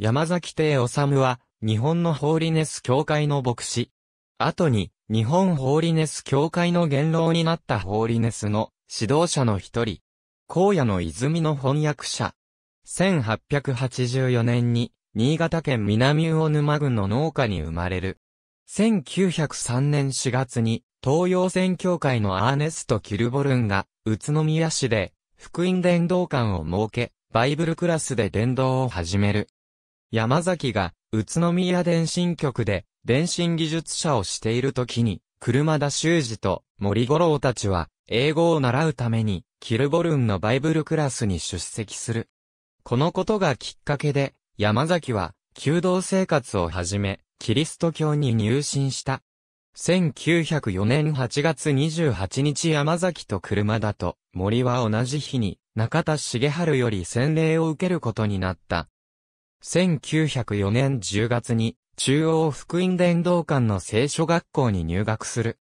山崎邸治は、日本のホーリネス教会の牧師。後に、日本ホーリネス教会の元老になったホーリネスの指導者の一人。荒野の泉の翻訳者。1884年に、新潟県南魚沼郡の農家に生まれる。1903年4月に、東洋宣教会のアーネスト・キルボルンが、宇都宮市で、福音伝道館を設け、バイブルクラスで伝道を始める。山崎が、宇都宮電信局で、電信技術者をしている時に、車田修司と森五郎たちは、英語を習うために、キルボルンのバイブルクラスに出席する。このことがきっかけで、山崎は、弓道生活を始め、キリスト教に入信した。1904年8月28日山崎と車田と森は同じ日に中田茂春より洗礼を受けることになった。1904年10月に中央福音伝道館の聖書学校に入学する。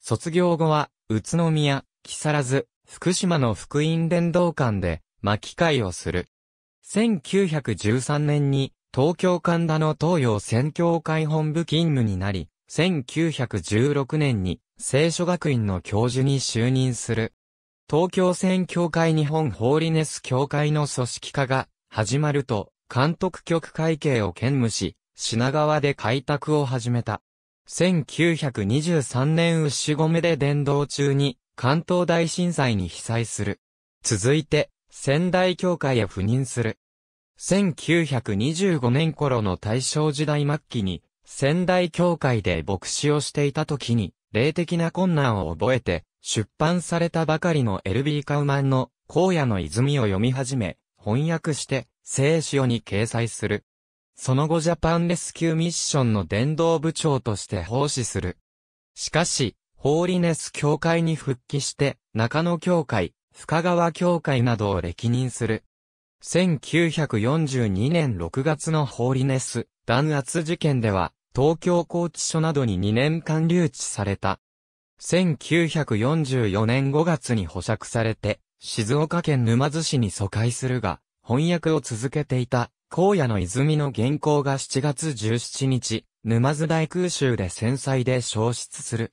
卒業後は、宇都宮、木更津、福島の福音伝道館で、巻き会をする。1913年に、東京神田の東洋宣教会本部勤務になり、1916年に、聖書学院の教授に就任する。東京宣教会日本ホーリネス教会の組織化が始まると、監督局会計を兼務し、品川で開拓を始めた。1923年牛込で伝道中に関東大震災に被災する。続いて、仙台教会へ赴任する。1925年頃の大正時代末期に、仙台教会で牧師をしていた時に、霊的な困難を覚えて、出版されたばかりの LB カウマンの荒野の泉を読み始め、翻訳して、聖書に掲載する。その後ジャパンレスキューミッションの伝道部長として奉仕する。しかし、ホーリネス教会に復帰して、中野教会、深川教会などを歴任する。1942年6月のホーリネス弾圧事件では、東京拘置所などに2年間留置された。1944年5月に保釈されて、静岡県沼津市に疎開するが、翻訳を続けていた、荒野の泉の原稿が7月17日、沼津大空襲で戦災で消失する。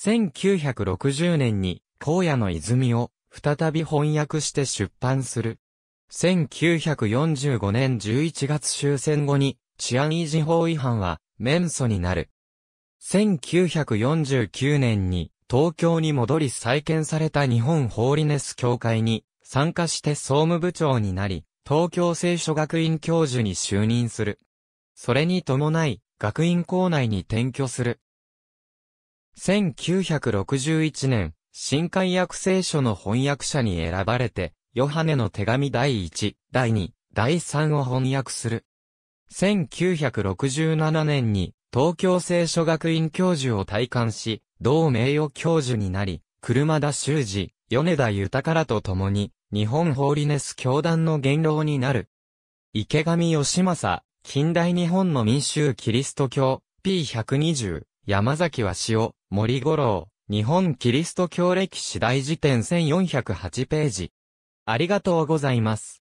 1960年に、荒野の泉を、再び翻訳して出版する。1945年11月終戦後に、治安維持法違反は、免訴になる。1949年に、東京に戻り再建された日本ホーリネス協会に、参加して総務部長になり、東京聖書学院教授に就任する。それに伴い、学院校内に転居する。1961年、新海約聖書の翻訳者に選ばれて、ヨハネの手紙第1、第2、第3を翻訳する。1967年に東京聖書学院教授を退官し、同名誉教授になり、車田修二、米田豊らと共に日本ホーリネス教団の元老になる。池上義正、近代日本の民衆キリスト教、P120、山崎は潮、森五郎、日本キリスト教歴史大辞典1408ページ。ありがとうございます。